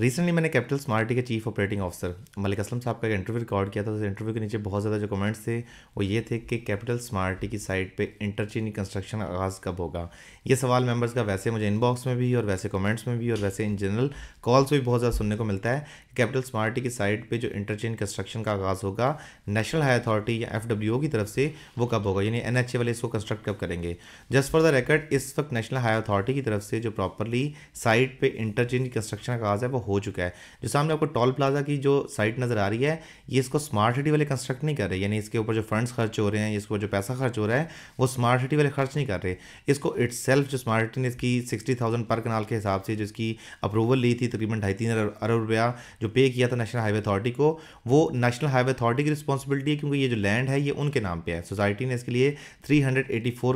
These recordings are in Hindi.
रिसेंटली मैंने कैपिटल स्मार्टी के chief operating officer Malik Aslam साहब का एक इंटरव्यू रिकॉर्ड किया था तो इंटरव्यू के नीचे बहुत ज़्यादा जो कमेंट्स थे वो ये थे कि कैपिटल स्मार्टी की साइट पे इंटरचेंज कंस्ट्रक्शन आगाज़ कब होगा ये सवाल मेंबर्स का वैसे मुझे इनबॉक्स में भी और वैसे कमेंट्स में भी और वैसे इन जनरल कॉल्स भी बहुत ज़्यादा सुनने को मिलता है कैपिटल स्मार्टी की साइट पर जो इंटरचेंज कंस्ट्रक्शन का आगाज़ होगा नेशनल हाई अथॉरिटी या एफ की तरफ से वो कब होगा यानी एन वाले इसको कंस्ट्रक्ट कब करेंगे जस्ट फॉर द रिकॉर्ड इस वक्त नेशनल हाई अथॉरिटी की तरफ से जो प्रॉपरली साइट पर इंटरचेंज कंस्ट्रक्शन का आगाज़ है वो हो चुका है जो सामने आपको टॉल प्लाजा की जो साइट नज़र आ रही है ये इसको स्मार्ट सिटी वाले कंस्ट्रक्ट नहीं कर रहे यानी इसके ऊपर जो फंड्स खर्च हो रहे हैं इसके ऊपर जो पैसा खर्च हो रहा है वो स्मार्ट सिटी वाले खर्च नहीं कर रहे इसको इट्स जो स्मार्ट सिटी ने इसकी सिक्सटी थाउजेंड पर कनाल के हिसाब से जिसकी अप्रूवल ली थी तकरीबन ढाई तीन अरब रुपया जो पे किया था नेशनल हाईवे अथॉरिटी को वो नेशनल हाईवे अथॉरिटी की रिस्पॉन्सिबिलिटी है क्योंकि ये जो लैंड है ये उनके नाम पर है सोसाइटी ने इसके लिए थ्री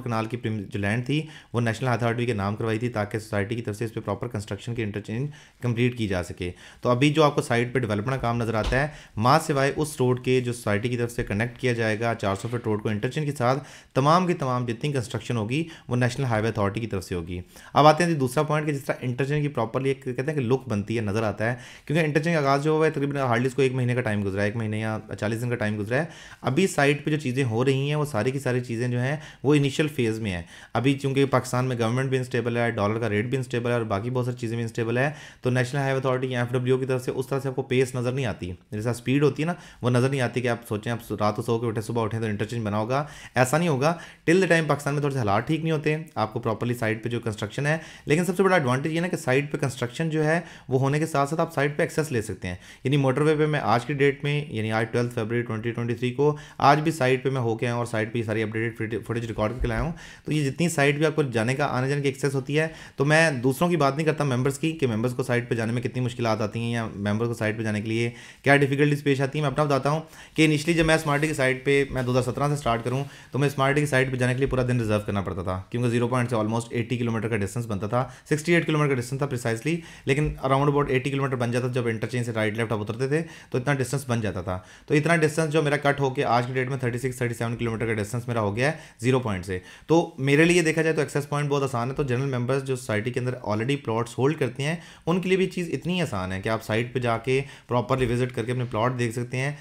कनाल की जो लैंड थी वो नेशनल अथॉरिटी के नाम करवाई थी ताकि सोसाइटी की तरफ से इस पर प्रॉपर कंस्ट्रक्शन की इंटरचेंज कंप्लीट की जा जा सके तो अभी जो आपको साइड पे डेवलपमेंट का काम नज़र आता है माँ सिवाय उस रोड के जो सोसाइटी की तरफ से कनेक्ट किया जाएगा चार सौ फीट रोड को इंटरचेंज के साथ तमाम की तमाम जितनी कंस्ट्रक्शन होगी वो नेशनल हाईवे अथॉरिटी की तरफ से होगी अब आते हैं जी दूसरा पॉइंट कि जिस तरह इंटरचेंज की प्रॉपरली एक कहते हैं कि लुक बनती है नज़र आता है क्योंकि इंटरचेंज आगाज़ जो हुआ है तकरीबन हार्डली इसको एक महीने का टाइम गुजरा है एक महीने या चालीस दिन का टाइम गुजरा है अभी साइड पर जो चीज़ें हो रही हैं वो सारी की सारी चीज़ें जो हैं वो इनिशियल फेज़ में है अभी चूंकि पाकिस्तान में गवर्नमेंट भी इंस्टेबल है डॉलर का रेट भी इंस्टेबल है और बाकी बहुत सारी चीज़ें भी इंस्टेबल है तो नेशनल हाईवे अथॉरिटी या एफ की तरफ से उस तरह से आपको पेस नज़र नहीं आती जैसा स्पीड होती है ना वो नज़र नहीं आती कि आप सोचें आप रात सो के उठे सुबह उठे तो इंटरचेंज बना होगा ऐसा नहीं होगा टिल द टाइम पाकिस्तान में थोड़े से हालात ठीक नहीं होते आपको प्रॉपरली साइड पर जो कंस्ट्रक्शन है लेकिन सबसे बड़ा एडवांटेज ये ना कि साइड पर कंस्ट्रक्शन जो है वो होने के साथ साथ आप साइड पर एक्सेस ले सकते हैं यानी मोटरवे पर मैं आज की डेट में यानी आज ट्वेल्थ फेबरी ट्वेंटी को आज भी साइड पर मैं होके आया और साइड पर सारी अपडेटेड फुटेज रिकॉर्ड करके लाया हूँ तो ये जितनी साइड भी आपको जाने का आने जाने की एक्सेस होती है तो मैं दूसरों की बात नहीं करता मेंबर्स की कि मेंबर्स को साइड पर जाने में कितनी कितनी मुश्किल आती हैं या मेम्बर को साइट पर जाने के लिए क्या डिफिकल्टीज पेश आती है मैं अपना बताता हूँ कि इनिशली जब मैं स्मार्टी की साइट पर मैं दो से स्टार्ट करूँ तो मैं स्मार्टी की साइट पर जाने के लिए पूरा दिन रिजर्व करना पड़ता था क्योंकि जीरो पॉइंट से ऑलमोस्ट एट्टी किलोमीटर का डिस्टेंस बनता था सिक्सटी एट किलोमीटर का डिस्टेंस था प्रिसाइसली लेकिन अराउंड अबाउट एट्टी किलोमीटर बन जाता जब इंटरचेंज से राइट लेफ्ट आप उतरते थे तो इतना डिस्टेंस बन जाता था तो इतना डिस्टेंस जो मेरा कट होकर आज की डेट में thirty six thirty seven kilometre का डिस्टेंस मेरा हो गया है जीरो पॉइंट से तो मेरे लिए देखा जाए तो एक्सेस पॉइंट बहुत आसान है तो जनरल मेंबर्स जो सोसाइटी के अंदर ऑलरेडी प्लॉट्स होल्ड करते हैं उनके लिए भी चीज़ इतनी इतनी आसान है कि आप साइट पर जाके प्रॉपरली विजिट करके अपने प्लॉट देख सकते हैं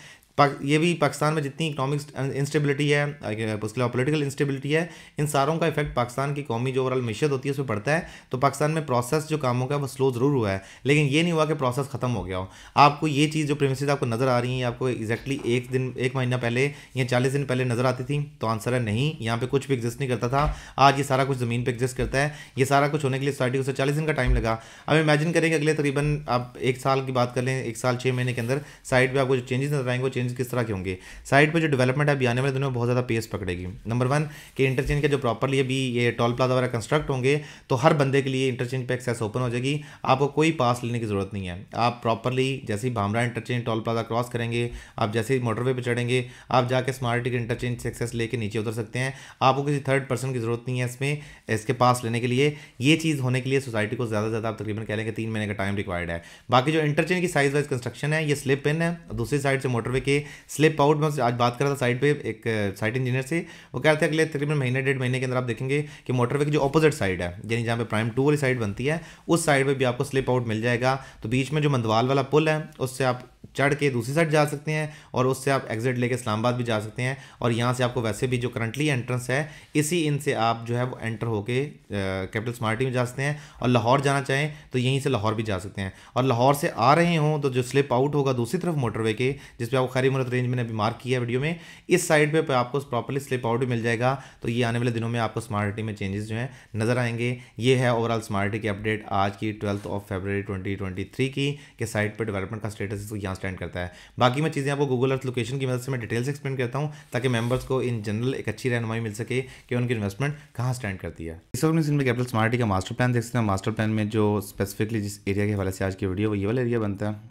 ये भी पाकिस्तान में जितनी इकोनॉमिक इंस्टेबिलिटी है उसके अलावा पोलिटिकल इंस्टेबिलिटी है इन सारों का इफेक्ट पाकिस्तान की कौमी जो ओवरऑल मीशत होती है उसमें पड़ता है तो पाकिस्तान में प्रोसेस जो कामों का वो स्लो ज़रूर हुआ है लेकिन ये नहीं हुआ कि प्रोसेस ख़त्म हो गया हो आपको ये चीज़ जो प्रेमिस आपको नज़र आ रही है आपको एक्जैक्टली एक दिन एक महीना पहले या चालीस दिन पहले नज़र आती थी तो आंसर है नहीं यहाँ पर कुछ भी एग्जिस्ट नहीं करता था आज ये सारा कुछ ज़मीन पर एग्जिस्ट करता है ये सारा कुछ होने के लिए सोसाइटी को चालीस दिन का टाइम लगा अब इमेजिन करें अगले तकरीबन आप एक साल की बात कर लें एक साल छः महीने के अंदर साइड पर आपको जो चेंजेस नजर आएंगे वो चेंज चेंज किस तरह के होंगे साइड पर जो डेवलपमेंट है अभी आने वाले दिनों में बहुत ज़्यादा पेस पकड़ेगी नंबर वन कि इंटरचेंज के जो प्रॉपरली अभी ये टोल प्लाजा वगैरह कंस्ट्रक्ट होंगे तो हर बंदे के लिए इंटरचेंज पर एक्सेस ओपन हो जाएगी आपको कोई पास लेने की ज़रूरत नहीं है आप प्रॉपरली जैसे ही Bhamra interchange toll plaza cross करेंगे आप जैसे ही मोटरवे पर चढ़ेंगे आप जाके स्मार्ट टिकट इंटरचेंज से एक्सेस लेके नीचे उतर सकते हैं आपको किसी थर्ड पर्सन की ज़रूरत नहीं है इसमें इसके पास लेने के लिए ये चीज़ होने के लिए सोसाइटी को ज़्यादा से ज़्यादा आप तकरीबन कह लेंगे तीन महीने का टाइम रिक्वायर्ड है बाकी जो इंटरचेंज की साइज वाइज कंस्ट्रक्शन है ये स्लिप इन है दूसरी साइड से मोटरवे के के स्लिप आउट में आज बात कर रहा था साइड पे एक साइट इंजीनियर से वो कह रहे थे अगले तकरीबन महीने डेढ़ महीने के अंदर आप देखेंगे कि मोटरवे की जो अपोजिट साइड है यानी जहाँ पे प्राइम टू वाली साइड बनती है उस साइड पर भी आपको स्लिप आउट मिल जाएगा तो बीच में जो मंदवाल वाला पुल है उससे आप चढ़ के दूसरी साइड जा सकते हैं और उससे आप एग्जिट लेके इस्लामाबाद भी जा सकते हैं और यहाँ से आपको वैसे भी जो करंटली एंट्रेंस है इसी इन से आप जो है वो एंटर होके कैपिटल स्मार्टी में जा सकते हैं और लाहौर जाना चाहें तो यहीं से लाहौर भी जा सकते हैं और लाहौर से आ रहे हों तो जो स्लिप आउट होगा दूसरी तरफ मोटरवे के जिस पर आपको खरी मुरत रेंज मैंने अभी मार्क किया वीडियो में इस साइड पर आपको प्रॉपरली स्लिप आउट भी मिल जाएगा तो ये आने वाले दिनों में आपको स्मार्टी में चेंजेस जो हैं नज़र आएंगे ये है ओवरऑल स्मार्टी की अपडेट आज की ट्वेल्थ ऑफ फेबररी ट्वेंटी की कि साइड पर डेवलपमेंट का स्टेटस यहाँ यहाँ स्टैंड करता है बाकी मैं चीज़ें आपको गूगल अर्थ लोकेशन की मदद से मैं डिटेल्स एक्सप्लेन करता हूँ ताकि मेंबर्स को इन जनरल एक अच्छी रहनमाई मिल सके कि उनकी इन्वेस्टमेंट कहाँ स्टैंड करती है इस वक्त सिंपल कैपिटल स्मार्टी का मास्टर प्लान देख सकते हैं मास्टर प्लान में जो स्पेसिफिकली जिस एरिया के हवाले से आज की वीडियो वो ये वाला एरिया बनता है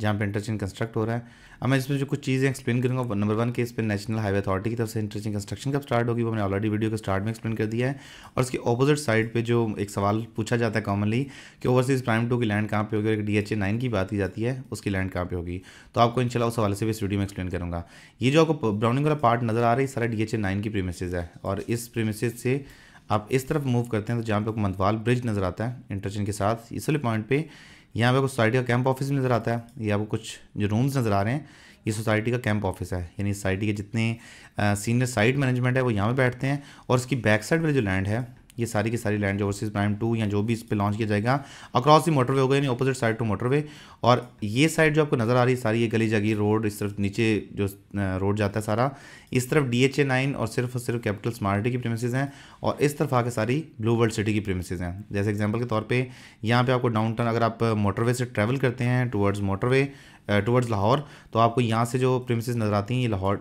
जहाँ पर इंटरचेंज कंस्ट्रक्ट हो रहा है अब मैं इस पर जो कुछ चीज़ें एक्सप्लेन करूँगा नंबर वन के इस पर नेशनल हाईवे अथॉरिटी की तरफ से इंटरेस्टिंग कंस्ट्रक्शन कब स्टार्ट होगी वो मैंने ऑलरेडी वीडियो के स्टार्ट में एक्सप्लेन कर दिया है और उसके ऑपोजिट साइड पर जो एक सवाल पूछा जाता है कॉमनली कि ओवरसीज़ प्राइम टू की लैंड कहाँ पर होगी और एक डी एच ए नाइन की बात की जाती है उसकी लैंड कहाँ पर होगी तो आपको इन उस हवाले से भी इस वीडियो में एक्सप्लेन करूँगा ये जो आपको ब्राउनिंग वाला पार्ट नज़र आ रहा है सारा डी एच ए नाइन की प्रीमिस है और इस प्रीमिस से आप इस तरफ मूव करते हैं तो जहाँ पे मंदवाल ब्रिज नज़र आता है इंटरचेंज के साथ इस वाले पॉइंट पे यहाँ पे कुछ सोसाइटी का कैंप ऑफिस भी नज़र आता है ये आपको कुछ जो रूम्स नज़र आ रहे हैं ये सोसाइटी का कैंप ऑफिस है यानी सोसाइटी के जितने सीनियर साइट मैनेजमेंट है वो यहाँ पे बैठते हैं और इसकी बैक साइड पर जो लैंड है ये सारी की सारी लैंड ओवरसीज प्राइम टू या जो भी इस पर लॉन्च किया जाएगा अक्रॉस दी मोटरवे हो गए यानी अपोजिट साइड टू मोटरवे और ये साइड जो आपको नज़र आ रही है सारी ये गली जागी रोड इस तरफ नीचे जो रोड जाता है सारा इस तरफ डी एच ए नाइन और सिर्फ और सिर्फ कैपिटल स्मार्टी की प्रेमिसज हैं और इस तरफ आके सारी ब्लू वर्ल्ड सिटी की प्रेमिसज हैं जैसे एग्जाम्पल के तौर पर यहाँ पर आपको डाउन अगर आप मोटरवे से ट्रैवल करते हैं टूवर्ड्स मोटरवे टूवर्ड्स लाहौर तो आपको यहाँ से जो प्रेमिस नज़र आती हैं ये लाहौर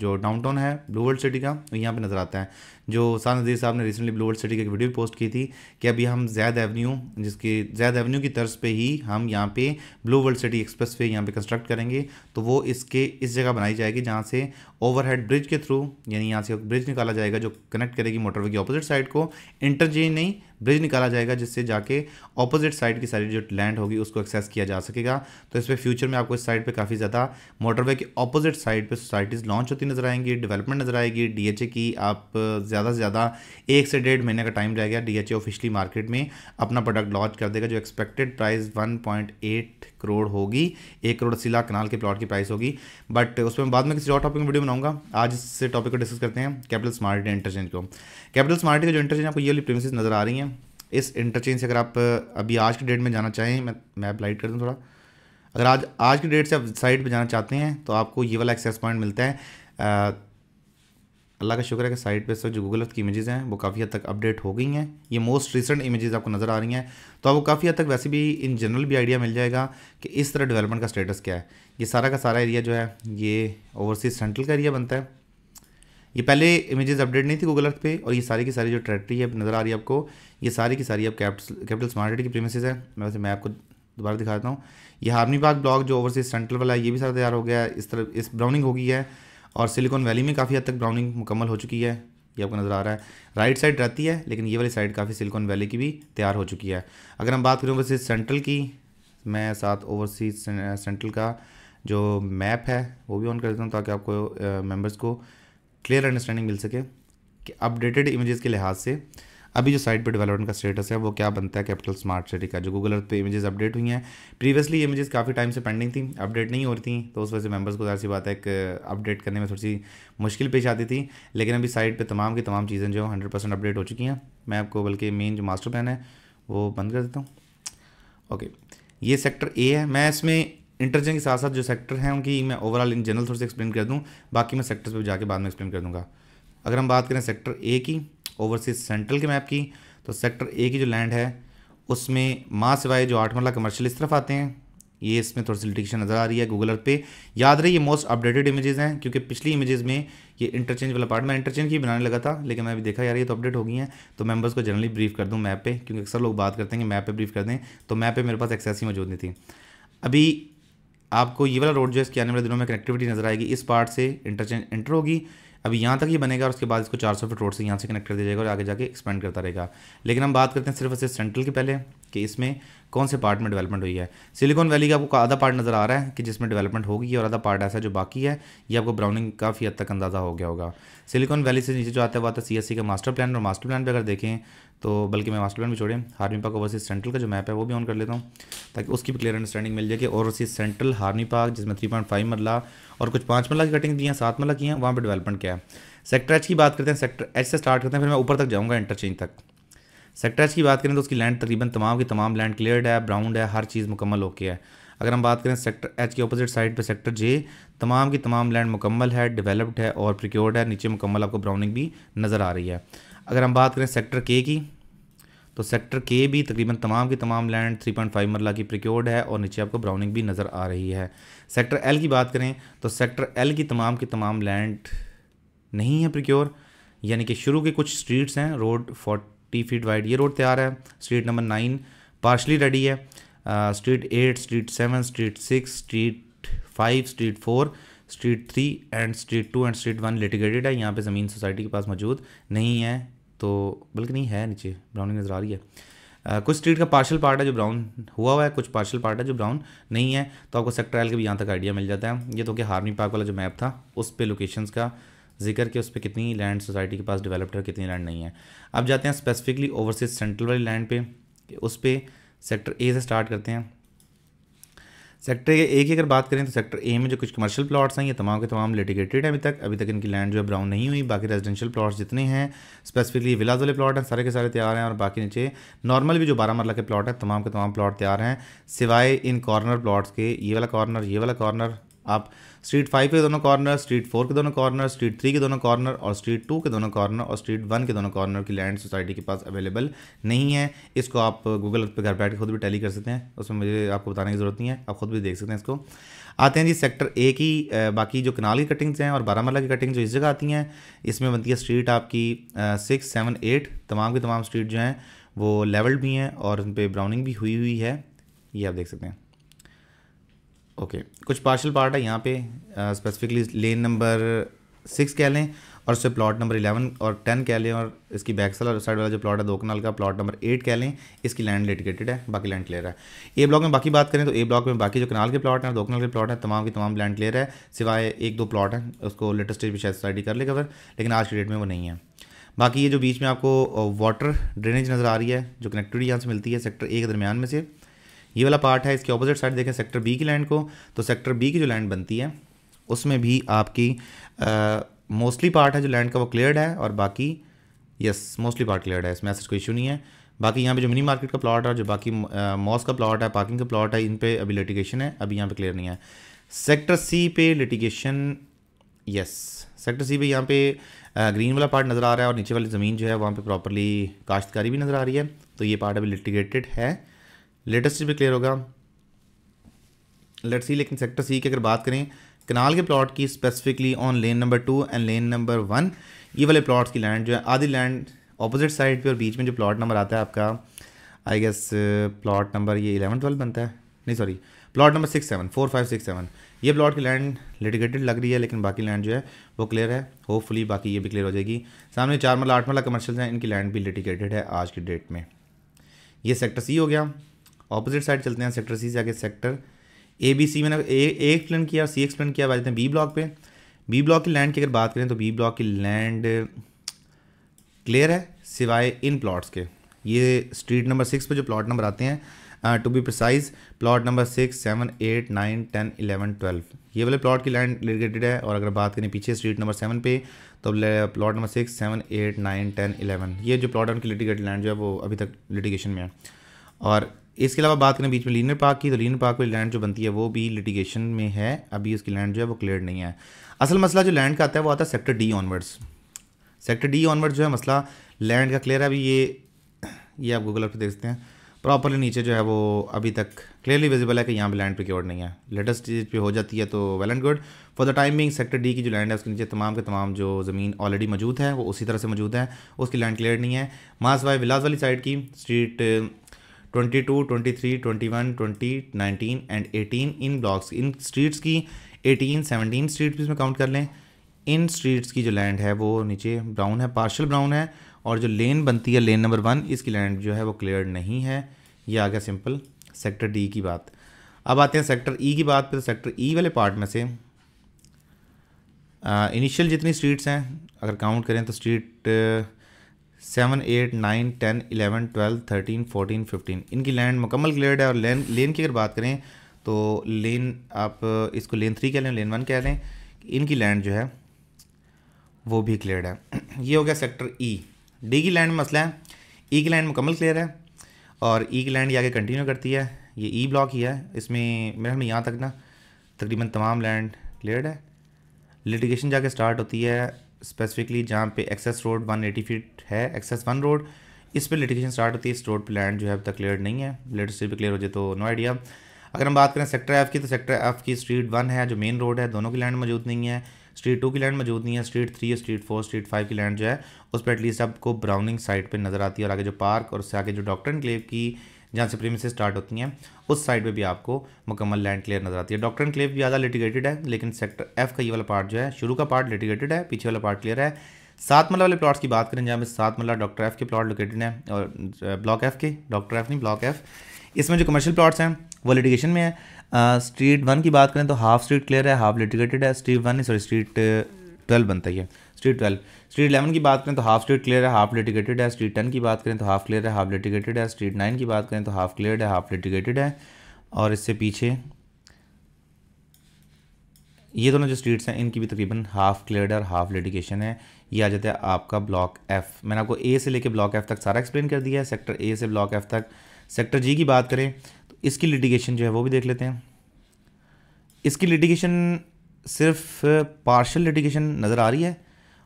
जो डाउनटाउन है ब्लू वर्ल्ड सिटी का यहाँ पे नज़र आता है जो शाह नज़ीर साहब ने रिसेंटली ब्लू वर्ल्ड सिटी की एक वीडियो पोस्ट की थी कि अभी हम जैद एवेन्यू जिसकी जैद एवेन्यू की तर्ज पे ही हम यहाँ पे Blue World City expressway यहाँ पर कंस्ट्रक्ट करेंगे तो वो इसके इस जगह बनाई जाएगी जहाँ से ओवरहेड ब्रिज के थ्रू यानी यहाँ से ब्रिज निकाला जाएगा जो कनेक्ट करेगी मोटरवे की ऑपोजिट साइड को इंटरचेंज नहीं ब्रिज निकाला जाएगा जिससे जाके ऑपोजिट साइड की सारी जो लैंड होगी उसको एक्सेस किया जा सकेगा तो इस पर फ्यूचर में आपको इस साइड पर काफ़ी ज़्यादा मोटरवे के ऑपोजिट साइड पर सोसाइटीज़ लॉन्च होती नजर आएंगी डेवलपमेंट नजर आएगी डीएचए की आप ज़्यादा से ज़्यादा एक से डेढ़ महीने का टाइम रह डी एच मार्केट में अपना प्रोडक्ट लॉन्च कर देगा जो एक्सपेक्टेड प्राइस वन करोड़ होगी एक करोड़ अस्सी लाख कनाल के प्लॉट की प्राइस होगी बट उसमें बाद में किसी और टॉपिक वीडियो में बनाऊंगा आज इससे टॉपिक को डिस्कस करते हैं कैपिटल स्मार्ट इंटरचेंज को कैपिटल स्मार्ट का जो इंटरचेंज आपको ये वाली प्रेमिस नज़र आ रही हैं इस इंटरचेंज से अगर आप अभी आज के डेट में जाना चाहें मैं मैप लाइट कर दूँ थोड़ा अगर आज आज की डेट से आप साइट पर जाना चाहते हैं तो आपको ये वाला एक्सेस पॉइंट मिलता है अल्लाह का शुक्र है कि साइट पे से जो गूगल अर्थ की इमेजेस हैं वो काफ़ी हद तक अपडेट हो गई हैं ये मोस्ट रिसेंट इमेजेस आपको नज़र आ रही हैं तो आपको काफ़ी हद तक वैसे भी इन जनरल भी आइडिया मिल जाएगा कि इस तरह डेवलपमेंट का स्टेटस क्या है ये सारा का सारा एरिया जो है ये ओवरसीज सेंट्रल का एरिया बनता है ये पहले इमेजेस अपडेट नहीं थी गूगल अर्थ पे और ये सारी की सारी जो ट्रैक्टरी है नज़र आ रही है आपको ये सारी की सारी अब कैपिटल स्मार्ट सिटी की प्रीमिसेज है वैसे मैं आपको दोबारा दिखाता हूँ ये हार्मी बाग ब्लॉक जो ओवरसीज सेंट्रल वाला है ये भी सारा तैयार हो गया है इस तरह इस ब्राउनिंग हो गई है और सिलिकॉन वैली में काफ़ी हद तक ब्राउनिंग मुकम्मल हो चुकी है ये आपको नज़र आ रहा है राइट साइड रहती है लेकिन ये वाली साइड काफ़ी सिलिकॉन वैली की भी तैयार हो चुकी है अगर हम बात करें ओवरसीज सेंट्रल की मैं साथ ओवरसीज सेंट्रल का जो मैप है वो भी ऑन कर देता हूँ ताकि आपको मेम्बर्स को क्लियर अंडरस्टैंडिंग मिल सके कि अपडेटेड इमेजेस के लिहाज से अभी जो साइट पर डेवलपमेंट का स्टेटस है वो क्या बनता है कैपिटल स्मार्ट सिटी का जो गूगल अर्थ पे इमेजेस अपडेट हुई हैं प्रीवियसली इमेजेस काफ़ी टाइम से पेंडिंग थी अपडेट नहीं हो रही थी तो उस वजह से मेंबर्स को ज़्यादा सी बात है एक अपडेट uh, करने में थोड़ी सी मुश्किल पेश आती थी लेकिन अभी साइट पर तमाम की तमाम चीज़ें जो हंड्रेड परसेंट अपडेट हो चुकी हैं मैं आपको बल्कि मेन जो मास्टर प्लान है वो बंद कर देता हूँ ओके ये सेक्टर ए है मैं इसमें इंटरजन के साथ साथ जो सेक्टर हैं उनकी मैं ओवरऑल इन जनरल थोड़ी सी एक्सप्लेन कर दूँ बाकी मैं सेक्टर्स पर जाके बाद में एक्सप्लेन कर दूँगा अगर हम बात करें सेक्टर ए की ओवरसीज सेंट्रल के मैप की तो सेक्टर ए की जो लैंड है उसमें माँ सिवाय जो आठ मरला कमर्शियल इस तरफ आते हैं ये इसमें थोड़ी सी लिटिकेशन नज़र आ रही है गूगल अर्थ पे याद रही ये मोस्ट अपडेटेड इमेजेस हैं क्योंकि पिछली इमेजेस में ये इंटरचेंज वाला पार्ट मैं इंटरचेंज की बनाने लगा था लेकिन मैं अभी देखा यार ये तो अपडेट हो गई हैं तो मेंबर्स को जनरली ब्रीफ कर दूँ मैप पे क्योंकि अक्सर लोग बात करते हैं कि मैप पर ब्रीफ कर दें तो मैप पर मेरे पास एक्सेस ही मौजूद नहीं थी अभी आपको ये वाला रोड जो है इसके आने वाले दिनों में कनेक्टिविटी नज़र आएगी इस पार्ट से इंटरचेंज इंटर होगी अभी यहाँ तक ही बनेगा और उसके बाद इसको चार सौ फीट रोड से यहाँ से कनेक्ट कर दिया जाएगा और आगे जाके एक्सपेंड करता रहेगा लेकिन हम बात करते हैं सिर्फ इसे सेंट्रल के पहले कि इसमें कौन से पार्ट में डेवलपमेंट हुई है सिलिकॉन वैली का आपको आधा पार्ट नज़र आ रहा है कि जिसमें डेवलपमेंट होगी और आधा पार्ट ऐसा जो बाकी है ये आपको ब्राउनिंग काफ़ी हद तक अंदाज़ा हो गया होगा सिलिकॉन वैली से नीचे जो आता है वो आता है सी का मास्टर प्लान और मास्टर प्लान पर अगर देखें तो बल्कि मैं मास्टर प्लान भी छोड़ें हारमी पाक ओवरसीज सेंट्रल का जो मैप है वो भी ऑन कर लेता हूँ ताकि उसकी भी क्लियर अंडरस्टैंडिंग मिल जाए कि ओवरसीज सेंट्रल हारमी पाक जिसमें थ्री पॉइंट फाइव मरला और कुछ पाँच मरला की कटिंग दी है सात मरला की हैं वहाँ पर डेवलपमेंट क्या है सेक्टर एच की बात करते हैं सेक्टर एच से स्टार्ट करते हैं फिर मैं ऊपर तक जाऊँगा इंटरचेंज तक सेक्टर्स की बात करें तो उसकी लैंड तकरीबन तमाम की तमाम लैंड क्लियर्ड है ब्राउंड है हर चीज़ मुकम्मल होके है अगर हम बात करें सेक्टर एच के अपोजिट साइड पर सेक्टर जे तमाम की तमाम लैंड मुकम्मल है डेवलप्ड है और प्रिक्योर्ड है नीचे मुकम्मल आपको ब्राउनिंग भी नज़र आ रही है अगर हम बात करें सेक्टर के की तो सेक्टर के भी तकरीबन तमाम की तमाम लैंड 3.5 मरला की प्रिक्योर्ड है और नीचे आपको ब्राउनिंग भी नज़र आ रही है सेक्टर एल की बात करें तो सेक्टर एल की तमाम की तमाम लैंड नहीं है प्रिक्योर यानी कि शुरू के कुछ स्ट्रीट्स हैं road forty feet wide ये रोड तैयार है street number nine partially ready है street eight street seven street six street five street four street three and street two and street one litigated है यहाँ पे ज़मीन सोसाइटी के पास मौजूद नहीं है तो बल्कि नहीं है नीचे ब्राउनिंग नज़र आ रही है आ, कुछ स्ट्रीट का पार्शल पार्ट है जो ब्राउन हुआ हुआ है कुछ पार्शल पार्ट है जो ब्राउन नहीं है तो आपको सेक्टर एल के भी यहाँ तक आइडिया मिल जाता है ये तो कि हार्मी पार्क वाला जो मैप था उस पर लोकेशन का जिक्र के उस पर कितनी लैंड सोसाइटी के पास डेवलप्ड है कितनी लैंड नहीं है अब जाते हैं स्पेसिफिकली ओवरसीज सेंट्रल वाली लैंड पे उस पर सेक्टर ए से स्टार्ट करते हैं सेक्टर ए की अगर बात करें तो सेक्टर ए में जो कुछ कमर्शियल प्लॉट्स हैं ये तमाम के तमाम लिटिगेटेड हैं अभी तक अभी तक इनकी लैंड जो है ब्राउन नहीं हुई बाकी रेजिडेंशियल प्लॉट्स जितने हैं स्पेसिफिकली विलाज वाले प्लॉट हैं सारे के सारे तैयार हैं और बाकी नीचे नॉर्मल भी जो बारह मरला के प्लॉट हैं तमाम के तमाम प्लॉट तैयार हैं सिवाय इन कॉर्नर प्लॉट्स के ये वाला कॉर्नर ये वाला कॉर्नर आप स्ट्रीट फाइव के दोनों कॉर्नर स्ट्रीट फोर के दोनों कॉर्नर स्ट्रीट थ्री के दोनों कॉर्नर और स्ट्रीट टू के दोनों कॉर्नर और स्ट्रीट वन के दोनों कॉर्नर की लैंड सोसाइटी के पास अवेलेबल नहीं है इसको आप गूगल पर घर बैठ के खुद भी टैली कर सकते हैं उसमें मुझे आपको बताने की ज़रूरत नहीं है आप खुद भी देख सकते हैं इसको आते हैं जी सेक्टर ए की बाकी जो कनाल की कटिंग्स हैं और बारामला की कटिंग जो इस जगह आती हैं इसमें बनती है स्ट्रीट आपकी सिक्स सेवन एट तमाम की तमाम स्ट्रीट जो हैं वो लेवल्ड भी हैं और उन पर ब्राउनिंग भी हुई हुई है ये आप देख सकते हैं ओके okay. कुछ पार्शल पार्ट है यहाँ पे स्पेसिफिकली लेन नंबर सिक्स कह लें और उससे प्लॉट नंबर इलेवन और टेन कह लें और इसकी बैक साइड साइड वाला जो प्लॉट है दो कनाल का प्लॉट नंबर एट कह लें इसकी लैंड लिटिगेटेड है बाकी लैंड क्लियर है ए ब्लॉक में बाकी बात करें तो ए ब्लॉक में बाकी जो कनाल के प्लॉट हैं दो कनाल के प्लॉट हैं तमाम की तमाम लैंड क्लियर है सिवाय एक दो प्लॉट हैं उसको लेटेस्ट स्टेज भी शायद सोसाइटी कर ले कवर लेकिन आज की डेट में वो नहीं है बाकी ये जो बीच में आपको वाटर ड्रेनेज नज़र आ रही है जो कनेक्टिविटी यहाँ से मिलती है सेक्टर ए के दरमियान में से ये वाला पार्ट है इसके ऑपोजिट साइड देखें सेक्टर बी की लैंड को तो सेक्टर बी की जो लैंड बनती है उसमें भी आपकी मोस्टली पार्ट है जो लैंड का वो क्लियर्ड है और बाकी यस मोस्टली पार्ट क्लियर है इसमें ऐसा कोई इशू नहीं है बाकी यहाँ पे जो मिनी मार्केट का प्लॉट है जो बाकी मॉस का प्लॉट है पार्किंग का प्लॉट है इन पे अभी लिटिगेशन है अभी यहाँ पे क्लियर नहीं है सेक्टर सी पे लिटिगेशन यस सेक्टर सी पे यहाँ पे ग्रीन वाला पार्ट नज़र आ रहा है और नीचे वाली ज़मीन जो है वहाँ पे प्रॉपरली काश्तकारी भी नज़र आ रही है तो ये पार्ट अभी लिटिगेटेड है लेटेस्ट भी क्लियर होगा लेट सी लेकिन सेक्टर सी की अगर बात करें कनाल के प्लॉट की specifically on lane number two and lane number one ये वाले प्लॉट्स की लैंड जो है आधी लैंड ऑपोजिट साइड पे और बीच में जो प्लॉट नंबर आता है आपका आई गेस प्लॉट नंबर ये इलेवन ट्वेल्व बनता है नहीं sorry plot number six seven four five six seven ये प्लॉट की लैंड लिटिगेटेड लग रही है लेकिन बाकी लैंड जो है वो क्लियर है होपफुली बाकी ये भी क्लियर हो जाएगी सामने चार मरला आठ मरला कमर्शल हैं इनकी लैंड भी लिटिगेटेड है आज की डेट में ये सेक्टर सी हो गया ऑपोजिट साइड चलते हैं सेक्टर सी से आगे सेक्टर ए बी सी मैंने ए एक्सप्लेन किया सी एक्सप्लेन किया बात हैं बी ब्लॉक पे बी ब्लॉक की लैंड की अगर बात करें तो बी ब्लॉक की लैंड क्लियर है सिवाय इन प्लॉट्स के ये स्ट्रीट नंबर सिक्स पर जो प्लॉट नंबर आते हैं to be precise plot number six seven eight nine ten eleven twelve ये वाले प्लॉट की लैंड रिलेटेड है और अगर बात करें पीछे स्ट्रीट नंबर सेवन पे तो plot number six seven eight nine ten eleven ये जो प्लॉट उनकी लिटिगेटेड लैंड जो है वो अभी तक लिटिगेशन में है और इसके अलावा बात करें बीच में लीनर पार्क की तो लीनर पार्क की लैंड जो बनती है वो भी लिटिगेशन में है अभी उसकी लैंड जो है वो क्लियर नहीं है असल मसला जो लैंड का आता है वो आता है sector D onwards sector D onward जो है मसला लैंड का क्लियर है अभी ये ये आप गूगल पर देखते हैं प्रॉपरली नीचे जो है वो अभी तक क्लियरली विजिबल है कि यहाँ पर लैंड प्रिक्योर्ड नहीं है लेटेस्ट स्टेज पर हो जाती है तो well and good for the time being sector D की जो लैंड है उसके नीचे तमाम के तमाम जो ज़मीन ऑलरेडी मौजूद है वो उसी तरह से मौजूद है उसकी लैंड क्लियर नहीं है मास वाई विलास वाली साइड की street twenty twenty two three twenty one twenty nineteen and eighteen इन ब्लॉक्स इन स्ट्रीट्स की एटीन सेवनटीन स्ट्रीट भी इसमें काउंट कर लें इन स्ट्रीट्स की जो लैंड है वो नीचे ब्राउन है पार्शल ब्राउन है और जो लेन बनती है लेन नंबर वन इसकी लैंड जो है वो क्लियर नहीं है ये आ गया सिंपल सेक्टर डी की बात अब आते हैं सेक्टर ई e की बात पर सेक्टर ई e वाले पार्ट में से इनिशियल जितनी स्ट्रीट्स हैं अगर काउंट करें तो street seven eight nine ten eleven twelve thirteen fourteen fifteen इनकी लैंड मुकम्मल क्लियर है और लेन लेन की अगर बात करें तो लेन आप इसको लेन थ्री कह लें लेन वन कह लें इनकी लैंड जो है वो भी क्लियर है ये हो गया सेक्टर ई डी की लैंड मसला है ई की लैंड मुकम्मल क्लियर है और ई की लैंड ये आगे कंटिन्यू करती है ये ई ब्लॉक ही है इसमें मेरे हमें यहाँ तक ना तकरीबन तमाम लैंड क्लियर है लिटिगेशन जाके स्टार्ट होती है स्पेसिफिकली जहाँ पे एक्सेस रोड 180 फीट है एक्सेस वन रोड इस पर लिटिगेशन स्टार्ट होती है इस रोड पर लैंड जो है अब तक क्लियर नहीं है लेट से भी क्लियर हो जाए तो नो आइडिया अगर हम बात करें सेक्टर एफ की तो सेक्टर एफ की स्ट्रीट वन है जो मेन रोड है दोनों की लैंड मौजूद नहीं है स्ट्रीट टू की लैंड मौजूद नहीं है street three street four street five की लैंड जो है उस पर एटलीस्ट आपको ब्राउनिंग साइड पर नज़र आती है और आगे जो पार्क और उससे आगे जो डॉक्टर क्लेव की जहाँ से प्रीमिस स्टार्ट होती हैं उस साइड पे भी आपको मुकम्मल लैंड क्लियर नजर आती है डॉक्टर क्लेव भी ज़्यादा लिटिगेटेड है लेकिन सेक्टर एफ का ये वाला पार्ट जो है शुरू का पार्ट लिटिगेटेड है पीछे वाला पार्ट क्लियर है सात मल्ला वाले प्लॉट्स की बात करें जहाँ पे सात मल्ला डॉक्टर एफ के प्लॉट लोकेटेड हैं और ब्लॉक एफ के डॉक्टर एफ नहीं ब्लॉक एफ इसमें जो कमर्शियल प्लॉट्स हैं वो लिटिगेशन में है स्ट्रीट वन की बात करें तो हाफ स्ट्रीट क्लियर है हाफ लिटिगेटेड है street one sorry street twelve बनता है स्ट्रीट ट्वेल्व स्ट्रीट इलेवन की बात करें तो हाफ स्ट्रीट क्लियर है हाफ लिटिगेटेड है स्ट्रीट टेन की बात करें तो हाफ क्लियर है हाफ लिटिगेटेड है स्ट्रीट नाइन की बात करें तो हाफ क्लियर है हाफ लिटिगेटेड है और इससे पीछे ये दोनों जो स्ट्रीट्स हैं इनकी भी तकरीबन हाफ क्लियर और हाफ लिटिगेशन है ये आ जाता है आपका ब्लॉक एफ़ मैंने आपको ए से लेकर ब्लॉक एफ़ तक सारा एक्सप्लेन कर दिया है सेक्टर ए से ब्लॉक एफ़ तक सेक्टर जी की बात करें तो इसकी लिटिगेशन जो है वो भी देख लेते हैं इसकी लिटिगेशन सिर्फ पार्शल लिटिगेशन नज़र आ रही है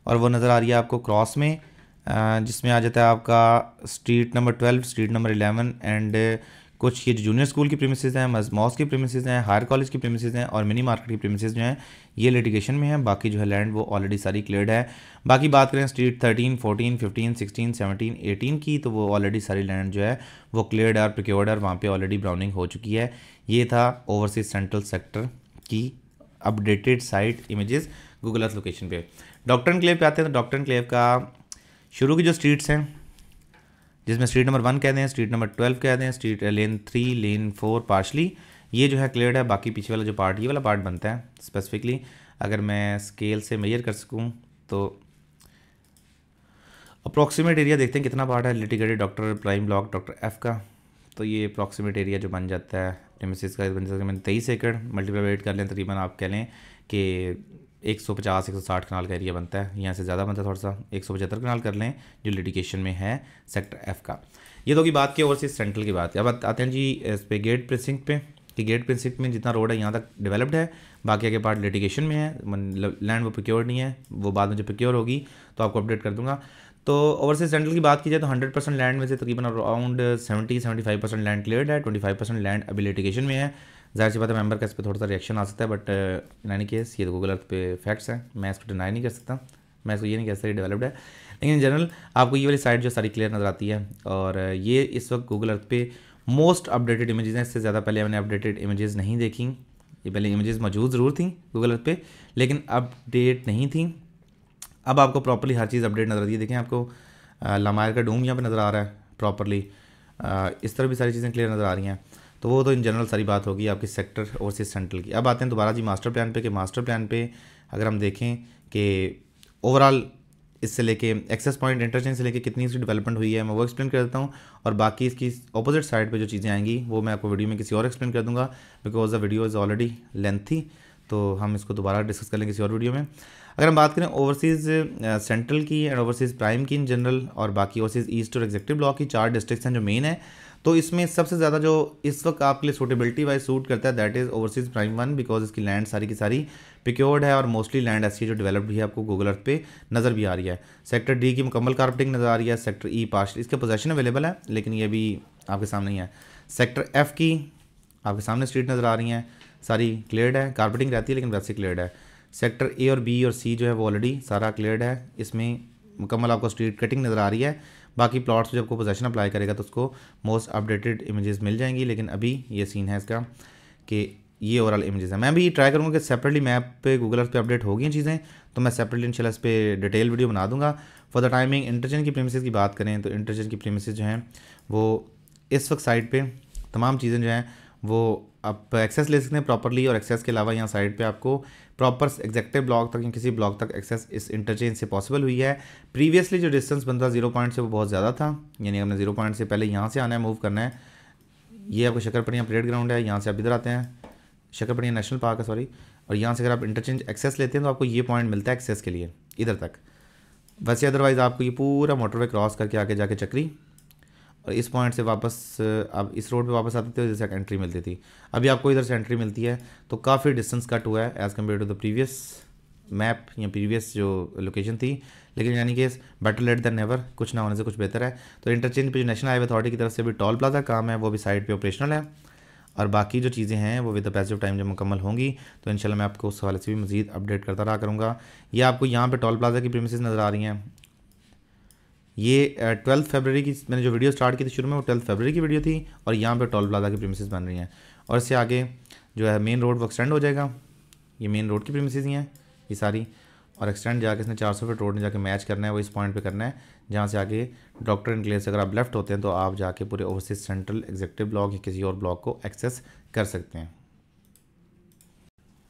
और वो नज़र आ रही है आपको क्रॉस में जिसमें आ जाता है आपका street number twelve street number eleven and कुछ ये जूनियर स्कूल की प्रेमिसेज हैं मजमॉस की प्रेमिसेज हैं हायर कॉलेज की प्रेमिसेज हैं और मिनी मार्केट की प्रेमिसेज जो हैं ये लिटिगेशन में है बाकी जो है लैंड वो ऑलरेडी सारी क्लियर है बाकी बात करें street thirteen fourteen fifteen sixteen seventeen eighteen की तो वो ऑलरेडी सारी लैंड जो है वो क्लियर और प्रिक्योर्ड और वहाँ पर ऑलरेडी ब्राउनिंग हो चुकी है ये था ओवरसीज सेंट्रल सेक्टर की updated site images Google Earth location पे डॉक्टर क्लेव पे आते हैं तो डॉक्टर क्लेव का शुरू की जो स्ट्रीट्स हैं जिसमें स्ट्रीट नंबर वन कह दें स्ट्रीट नंबर ट्वेल्व कह दें street lane three lane four partially ये जो है क्लियर है बाकी पीछे वाला जो पार्ट ये वाला पार्ट बनता है स्पेसिफिकली अगर मैं स्केल से मेजर कर सकूँ तो अप्रॉक्सीमेट एरिया देखते हैं कितना पार्ट है litigated doctor prime block doctor F का तो ये अप्रॉक्सीमेट एरिया जो बन जाता है प्रेमिसेस का बन जाता है मैंने तेईस एकड़ मल्टीप्लाई वेट कर लें तकरीबन आप कह लें कि एक सौ पचास एक सौ साठ कनाल का एरिया बनता है यहाँ से ज़्यादा बनता है थोड़ा सा एक सौ पचहत्तर कनाल कर लें जो लिटिगेशन में है सेक्टर एफ का ये तो की बात की ओवरसीज सेंट्रल की बात की अब आते हैं जी इस पर गेट प्रिंसिंग पे कि गेट प्रिंसिंग में जितना रोड है यहाँ तक डेवलप्ड है बाकी आगे पार्ट लिटिगेशन में है लैंड वो प्रिक्योर नहीं है वो बाद में जब प्रिक्योर होगी तो आपको अपडेट कर दूंगा तो ओवरसीज सेंट्रल की बात की जाए तो 100 परसेंट लैंड में से तकरीबन अराउंड 70 75 परसेंट लैंड क्लियर है 25 परसेंट लैंड अभी लिटिगेशन में है जाहिर सी बात है मेम्बर का इस पर थोड़ा सा रिएक्शन आ सकता है बट इन एनी केस ये गूगल अर्थ पे फैक्ट्स हैं मैं इसको डिनाई नहीं कर सकता मैं इसको ये नहीं कह सकता डेवलप्ड है लेकिन इन जनरल आपको ये वाली साइट जो सारी क्लियर नज़र आती है और uh, ये इस वक्त गूगल अर्थ पे मोस्ट अपडेटेड इमेजेस हैं इससे ज़्यादा पहले मैंने अपडेटेड इमेजेस नहीं देखी ये पहले इमेजेस मौजूद ज़रूर थी गूगल अर्थ पे लेकिन अपडेट नहीं थी अब आपको प्रॉपरली हर चीज़ अपडेट नज़र आती है देखें आपको लमायर uh, का डूम यहाँ पर नज़र आ रहा है प्रॉपरली uh, इस तरह भी सारी चीज़ें क्लियर नज़र आ रही हैं तो वो तो इन जनरल सारी बात होगी आपकी सेक्टर और से सेंट्रल की अब आते हैं दोबारा जी मास्टर प्लान पे कि मास्टर प्लान पे अगर हम देखें कि ओवरऑल इससे लेके एक्सेस पॉइंट इंटरचेंज से लेके कितनी इसकी डेवलपमेंट हुई है मैं वो एक्सप्लेन कर देता हूँ और बाकी इसकी अपोजिट साइड पे जो चीज़ें आएंगी वो मैं आपको वीडियो में किसी और एक्सप्लेन कर दूँगा because the video is already lengthy तो हम इसको दोबारा डिस्कस कर लेंगे किसी और वीडियो में अगर हम बात करें ओवरसीज़ सेंट्रल की एंड ओवरसीज़ प्राइम की इन जनरल और बाकी ओवरसीज़ ईस्ट और एग्जेक्टिव ब्लॉक की चार डिस्ट्रिक्स हैं जो मेन है तो इसमें सबसे ज़्यादा जो इस वक्त आपके लिए सूटेबिलिटी वाइज सूट करता है that is overseas prime one because इसकी लैंड सारी की सारी प्रिक्योर्ड है और मोस्टली लैंड ऐसी जो डेवलप्ड भी है आपको गूगल अर्थ पे नज़र भी आ रही है सेक्टर डी की मुकम्मल कार्पेटिंग नज़र आ रही है सेक्टर ई पास पार्शल इसके पोजेशन अवेलेबल है लेकिन ये भी आपके सामने ही है सेक्टर एफ की आपके सामने स्ट्रीट नज़र आ रही हैं सारी क्लियर्ड है कार्पेटिंग रहती है लेकिन वैसे क्लियर्ड है सेक्टर ए और बी और सी जो है वो ऑलरेडी सारा क्लियर्ड है इसमें मुकम्मल आपको स्ट्रीट कटिंग नज़र आ रही है बाकी प्लॉट्स जब कोई पोजेशन अप्लाई करेगा तो उसको मोस्ट अपडेटेड इमेजेस मिल जाएंगी लेकिन अभी ये सीन है इसका कि ये ओवरऑल इमेजेस है मैं भी ट्राई करूँगा कि सेपरेटली मैप पे गूगल अर्थ पे अपडेट होगी चीज़ें तो मैं सेपरेटली इन इस पर डिटेल वीडियो बना दूंगा फॉर द टाइमिंग इंटरजेंट की प्रेमिसेस की बात करें तो इंटरजेंट की प्रेमिस जो हैं वो इस वक्त साइट पर तमाम चीज़ें जो हैं वो आप एक्सेस ले सकते हैं प्रॉपरली और एक्सेस के अलावा यहाँ साइड पे आपको प्रॉपर एग्जैक्टिव ब्लॉक तक या किसी ब्लॉक तक एक्सेस इस इंटरचेंज से पॉसिबल हुई है प्रीवियसली जो डिस्टेंस बनता जीरो पॉइंट से वो बहुत ज़्यादा था यानी हमने जीरो पॉइंट से पहले यहाँ से आना है मूव करना है ये आपको शक्करपनिया परेड ग्राउंड है यहाँ से आप इधर आते हैं शक्करपनिया नेशनल पार्क है सॉरी और यहाँ से अगर आप इंटरचेंज एक्सेस लेते हैं तो आपको ये पॉइंट मिलता है एक्सेस के लिए इधर तक वैसे अदरवाइज़ आपको ये पूरा मोटरवे क्रॉस करके आके जाके चक्री और इस पॉइंट से वापस आप इस रोड पे वापस आते थे जैसे एंट्री मिलती थी अभी आपको इधर से एंट्री मिलती है तो काफ़ी डिस्टेंस कट हुआ है as compare to the previous map या प्रीवियस जो लोकेशन थी लेकिन यानी कि बेटर लेट देन नेवर कुछ ना होने से कुछ बेहतर है तो इंटरचेंज पे जो नेशनल हाईवे अथॉरिटी की तरफ से भी टोल प्लाजा काम है वो भी साइड पे ऑपरेशनल है और बाकी जो चीज़ें हैं वो विद द टाइम जब मुकम्मल होंगी तो इंशाल्लाह मैं आपको उस हवाले से भी मजीद अपडेट करता रहा करूँगा या आपको यहाँ पे टोल प्लाजा की प्रेमिस नज़र आ रही हैं ये ट्वेल्थ फेबररी की मैंने जो वीडियो स्टार्ट की थी शुरू में वो ट्वेल्थ फरवरी की वीडियो थी और यहाँ पर टोल प्लाजा की प्रीमिसेस बन रही हैं और इससे आगे जो है मेन रोड वो एक्सटेंड हो जाएगा ये मेन रोड की प्रीमिसज ही हैं ये सारी और एक्सटेंड जाके इसने चार सौ फीट रोड में जाके मैच करना है वो इस पॉइंट पर करना है जहाँ से आगे डॉक्टर इनक्लेव अगर आप लेफ्ट होते हैं तो आप जाके पूरे ओवरसीज सेंट्रल एग्जीक्यूटिव ब्लॉक या किसी और ब्लॉक को एक्सेस कर सकते हैं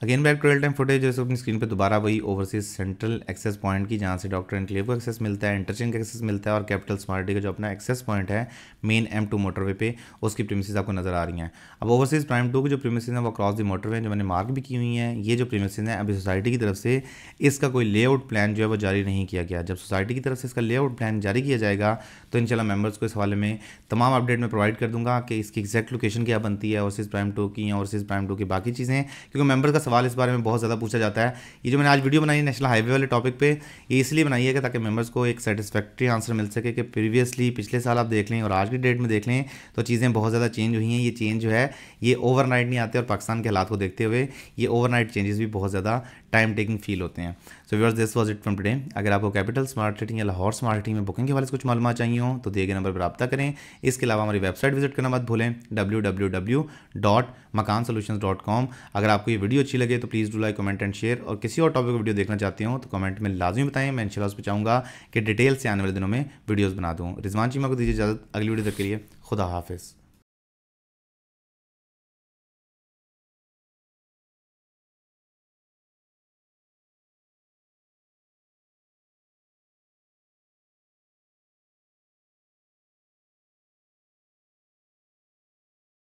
again back to real time footage जैसे अपनी स्क्रीन पे दोबारा वही ओवरसीज सेंट्रल एक्सेस पॉइंट की जहाँ से डॉक्टर एनक्लेव को एक्सेस मिलता है इंटरचेंज का एक्सेस मिलता है और कैपिटल स्मार्टी का जो अपना एक्सेस पॉइंट है मेन एम टू मोटरवे पे उसकी प्रीमिसेस आपको नजर आ रही हैं अब ओवरसीज प्राइम टू की जो प्रीमिसेस हैं वो क्रॉस दी मोटरवे जो मैंने मार्क भी की हुई हैं ये जो प्रीमिसेस हैं अभी सोसाइटी की तरफ से इसका कोई लेआउट प्लान जो है वो जारी नहीं किया गया जब सोसाइटी की तरफ से इसका लेआउट प्लान जारी किया जाएगा तो इंशाल्लाह मेंबर्स को इस हवाले में तमाम अपडेट में प्रोवाइड कर दूंगा कि इसकी एक्जैक्ट लोकेशन क्या बनती है ओवरसीज प्राइम टू की या ओवरसीज प्राइम टू की बाकी चीज़ें क्योंकि मेम्बर का सवाल इस बारे में बहुत ज़्यादा पूछा जाता है ये जो मैंने आज वीडियो बनाई नेशनल हाईवे वाले टॉपिक पे ये इसलिए बनाई है कि ताकि मेंबर्स को एक सेटिसफैक्ट्री आंसर मिल सके कि प्रीवियसली पिछले साल आप देख लें और आज की डेट में देख लें तो चीज़ें बहुत ज़्यादा चेंज हुई हैं ये चेंज जो है ये ओवरनाइट नहीं आते और पाकिस्तान के हालात को देखते हुए ये ओवरनाइट चेंजेस भी बहुत ज़्यादा टाइम टेकिंग फील होते हैं so viewers this was it from today अगर आपको कैपिटल स्मार्ट सिटी या लाहौर स्मार्ट सिटी में बुकिंग के वाले से कुछ मालूम चाहिए हो तो दिए गए नंबर पर रब्ता करें इसके अलावा हमारी वेबसाइट विजिट करना मत भूलें W W W dot Makaan solution dot com अगर आपको ये वीडियो अच्छी लगे तो please do like comment and share और किसी और टॉपिक को वीडियो देखना चाहते हो तो कमेंट में लाजमी बताएं मैं इनशाला उस पर चाहूँगा कि डिटेल से आने वाले दिनों में वीडियोज़ बना दूँ रिजवान चीमा को दीजिए इजाज़त अगली वीडियो तक के लिए खुदा हाफिज़